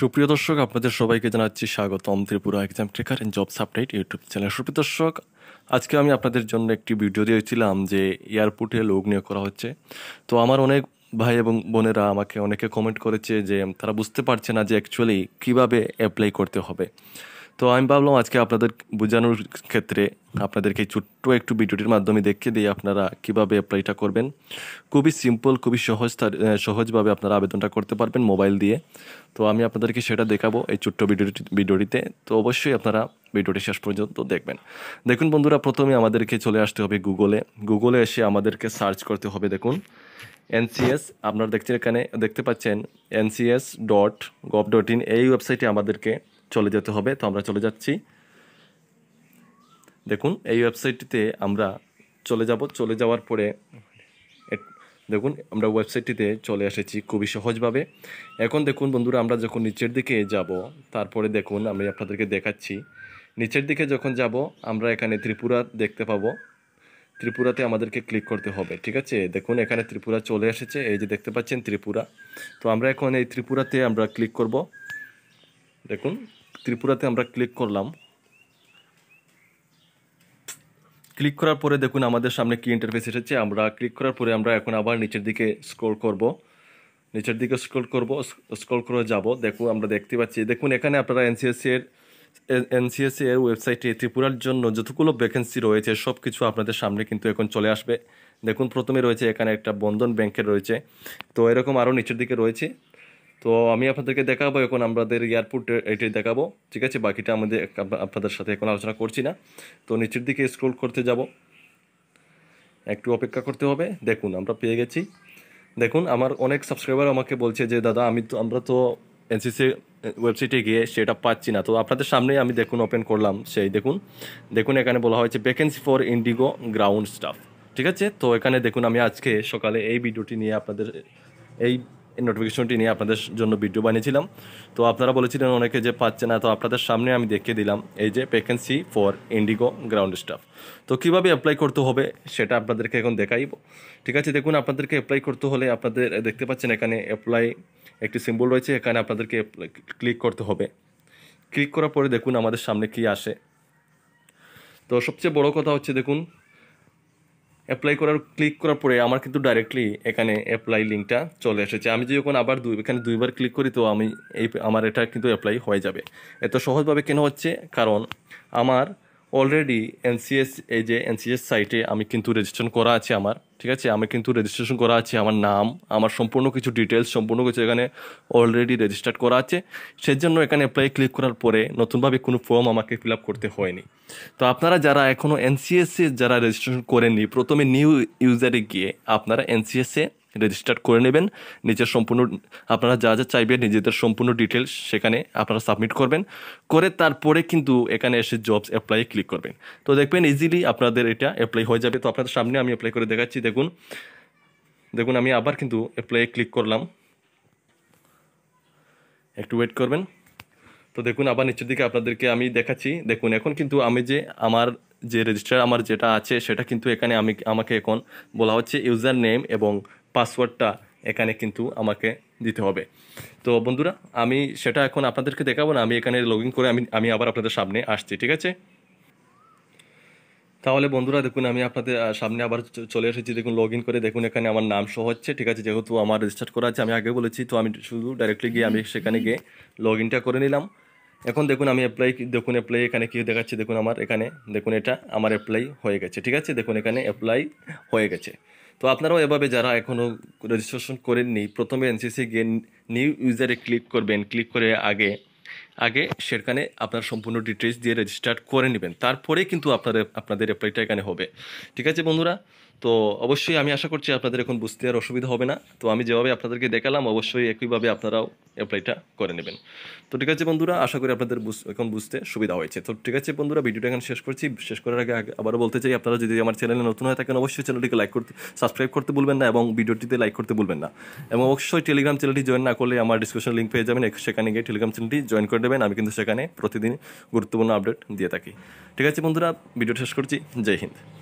সুপ্রিয় দর্শক আপনাদের সবাইকে জানাচ্ছি স্বাগতম Tripura exam tracker and job support YouTube channel সুপ্রিয় দর্শক আজকে আমি আপনাদের জন্য একটি ভিডিও দিয়েছিলাম যে এয়ারপোর্টে লোক নিয়োগ করা হচ্ছে তো আমার অনেক ভাই এবং বোনেরা আমাকে অনেকে কমেন্ট করেছে যে তারা বুঝতে পারছে না যে অ্যাকচুয়ালি কীভাবে অ্যাপ্লাই করতে হবে তো আমি ভাবলাম আজকে আপনাদের বোঝানোর ক্ষেত্রে আপনাদেরকে ছোট্ট একটু ভিডিওটির মাধ্যমে দেখিয়ে দিয়ে আপনারা কিভাবে অ্যাপ্লাইটা করবেন খুবই সিম্পল খুবই সহজ সহজভাবে আপনারা আবেদনটা করতে পারবেন মোবাইল দিয়ে তো আমি আপনাদেরকে সেটা দেখাবো এই ছোট্ট ভিডিওটি ভিডিওটিতে তো অবশ্যই আপনারা ভিডিওটি শেষ পর্যন্ত দেখবেন দেখুন বন্ধুরা প্রথমে আমাদেরকে চলে আসতে হবে গুগলে গুগলে এসে আমাদেরকে সার্চ করতে হবে দেখুন এনসিএস আপনারা দেখছেন এখানে দেখতে পাচ্ছেন NCS dot gov dot in এই ওয়েবসাইটে আমাদেরকে চলে যেতে হবে তো আমরা চলে যাচ্ছি দেখুন এই ওয়েবসাইটটিতে আমরা চলে যাব চলে যাওয়ার পরে দেখুন আমরা ওয়েবসাইটটিতে চলে এসেছি খুবই সহজভাবে এখন দেখুন বন্ধুরা আমরা যখন নিচের দিকে যাব তারপরে দেখুন আমি আপনাদেরকে দেখাচ্ছি নিচের দিকে যখন যাব আমরা এখানে ত্রিপুরা দেখতে পাবো ত্রিপুরাতে আমাদেরকে ক্লিক করতে হবে ঠিক আছে দেখুন এখানে ত্রিপুরা চলে এসেছে এই যে দেখতে পাচ্ছেন ত্রিপুরা তো আমরা এখন এই ত্রিপুরাতে আমরা ক্লিক করব দেখুন ত্রিপুরাতে আমরা ক্লিক করলাম ক্লিক করার পরে দেখুন আমাদের সামনে কি ইন্টারফেস এসেছে আমরা ক্লিক করার পরে আমরা এখন আবার নিচের দিকে স্ক্রোল করব নিচের দিকে স্ক্রোল করব স্ক্রল করে যাব দেখুন আমরা দেখতে পাচ্ছি দেখুন এখানে আপনারা এনসিএসসি এর এনসিএসসি এর ওয়েবসাইটে ত্রিপুরার জন্য যতগুলো ভ্যাকেন্সি রয়েছে সব কিছু আপনাদের সামনে কিন্তু এখন চলে আসবে দেখুন প্রথমে রয়েছে এখানে একটা বন্ধন ব্যাংকের রয়েছে তো এরকম আরও নিচের দিকে রয়েছে তো আমি আপনাদেরকে দেখাবো এখন আমাদের এয়ারপোর্টে এটাই দেখাবো ঠিক আছে বাকিটা আমাদের আপনাদের সাথে এখন আলোচনা করছি না তো নিচের দিকে স্ক্রোল করতে যাব একটু অপেক্ষা করতে হবে দেখুন আমরা পেয়ে গেছি দেখুন আমার অনেক সাবস্ক্রাইবার আমাকে বলছে যে দাদা আমি তো আমরা তো এনসিসি ওয়েবসাইটে গিয়ে সেটা পাচ্ছি না তো আপনাদের সামনে আমি দেখুন ওপেন করলাম সেই দেখুন দেখুন এখানে বলা হয়েছে vacancy for IndiGo ground staff ঠিক আছে তো এখানে দেখুন আমি আজকে সকালে এই ভিডিওটি নিয়ে আপনাদের এই নোটিফিকেশনটি নিয়ে আপনাদের জন্য ভিডিও বানিয়েছিলাম তো আপনারা বলেছিলেন অনেকে যে পাচ্ছে না তো আপনাদের সামনে আমি দেখিয়ে দিলাম এই যে vacancy for IndiGo ground staff তো কীভাবে অ্যাপ্লাই করতে হবে সেটা আপনাদেরকে এখন দেখাইব ঠিক আছে দেখুন আপনাদেরকে অ্যাপ্লাই করতে হলে আপনাদের দেখতে পাচ্ছেন এখানে অ্যাপ্লাই একটি সিম্বল রয়েছে এখানে আপনাদেরকে ক্লিক করতে হবে ক্লিক করার পরে দেখুন আমাদের সামনে কি আসে তো সবচেয়ে বড় কথা হচ্ছে দেখুন অ্যাপ্লাই করার ক্লিক করার পরে আমার কিন্তু ডাইরেক্টলি এখানে অ্যাপ্লাই লিঙ্কটা চলে এসেছে আমি যখন আবার দুই এখানে দুইবার ক্লিক করি তো আমি এই আমার এটা কিন্তু অ্যাপ্লাই হয়ে যাবে এত সহজভাবে কেন হচ্ছে কারণ আমার অলরেডি এনসিএস এই যে এনসিএস সাইটে আমি কিন্তু রেজিস্ট্রেশন করা আছে আমার ঠিক আছে আমি কিন্তু রেজিস্ট্রেশন করা আছে আমার নাম আমার সম্পূর্ণ কিছু ডিটেলস সম্পূর্ণ কিছু এখানে অলরেডি রেজিস্টার্ড করা আছে সেজন্য এখানে অ্যাপ্লাই ক্লিক করার পরে নতুনভাবে কোনো ফর্ম আমাকে ফিল আপ করতে হয়নি তো আপনারা যারা এখনও এনসিএসএ যারা রেজিস্ট্রেশন করেননি প্রথমে নিউ ইউজারে গিয়ে আপনারা এনসিএসএ রেজিস্টার করে নেবেন নিজের সম্পূর্ণ আপনারা যা যা চাইবেন নিজেদের সম্পূর্ণ ডিটেলস সেখানে আপনারা সাবমিট করবেন করে তারপরে কিন্তু এখানে এসে জবস অ্যাপ্লাই ক্লিক করবেন তো দেখবেন ইজিলি আপনাদের এটা অ্যাপ্লাই হয়ে যাবে তো আপনাদের সামনে আমি অ্যাপ্লাই করে দেখাচ্ছি দেখুন দেখুন আমি আবার কিন্তু অ্যাপ্লাই ক্লিক করলাম একটু ওয়েট করবেন তো দেখুন আবার নিচের দিকে আপনাদেরকে আমি দেখাচ্ছি দেখুন এখন কিন্তু আমি যে আমার যে রেজিস্টার আমার যেটা আছে সেটা কিন্তু এখানে আমি আমাকে এখন বলা হচ্ছে ইউজার নেম এবং পাসওয়ার্ডটা এখানে কিন্তু আমাকে দিতে হবে তো বন্ধুরা আমি সেটা এখন আপনাদেরকে দেখাবো না আমি এখানে লগ ইন করে আমি আমি আবার আপনাদের সামনে আসছি ঠিক আছে তাহলে বন্ধুরা দেখুন আমি আপনাদের সামনে আবার চলে এসেছি দেখুন লগ ইন করে দেখুন এখানে আমার নাম সহ হচ্ছে ঠিক আছে যেহেতু আমার রেজিস্টার করা আছে আমি আগে বলেছি তো আমি শুধু ডাইরেক্টলি গিয়ে আমি সেখানে গিয়ে লগ ইনটা করে নিলাম এখন দেখুন আমি অ্যাপ্লাই দেখুন অ্যাপ্লাই এখানে কী দেখাচ্ছে দেখুন আমার এখানে দেখুন এটা আমার অ্যাপ্লাই হয়ে গেছে ঠিক আছে দেখুন এখানে অ্যাপ্লাই হয়ে গেছে তো আপনারাও এভাবে যারা এখনও রেজিস্ট্রেশন করেননি প্রথমে এনসিসি গিয়ে নিউ ইউজারে ক্লিক করবেন ক্লিক করে আগে আগে সেখানে আপনার সম্পূর্ণ ডিটেলস দিয়ে রেজিস্টার করে নেবেন তারপরে কিন্তু আপনাদের আপনাদের অ্যাপ্লাইটা এখানে হবে ঠিক আছে বন্ধুরা তো অবশ্যই আমি আশা করছি আপনাদের এখন বুঝতে আর অসুবিধা হবে না তো আমি যেভাবে আপনাদেরকে দেখালাম অবশ্যই একইভাবে আপনারাও অ্যাপ্লাইটা করে নেবেন তো ঠিক আছে বন্ধুরা আশা করি আপনাদের এখন বুঝতে সুবিধা হয়েছে তো ঠিক আছে বন্ধুরা ভিডিওটা এখন শেষ করছি শেষ করার আগে আবারও বলতে চাই আপনারা যদি আমার চ্যানেলে নতুন হয়ে থাকেন অবশ্যই চ্যানেলটিকে লাইক করতে সাবস্ক্রাইব করতে ভুলবেন না এবং ভিডিওটিতে লাইক করতে ভুলবেন না এবং অবশ্যই টেলিগ্রাম চ্যানেলটি জয়েন না করলে আমার ডিসক্রিপশন লিঙ্ক পেয়ে যাবেন সেখানে গিয়ে টেলিগ্রাম চ্যানেলটি জয়েন করে দেবেন আমি কিন্তু সেখানে প্রতিদিন গুরুত্বপূর্ণ আপডেট দিয়ে থাকি ঠিক আছে বন্ধুরা ভিডিও শেষ করছি জয় হিন্দ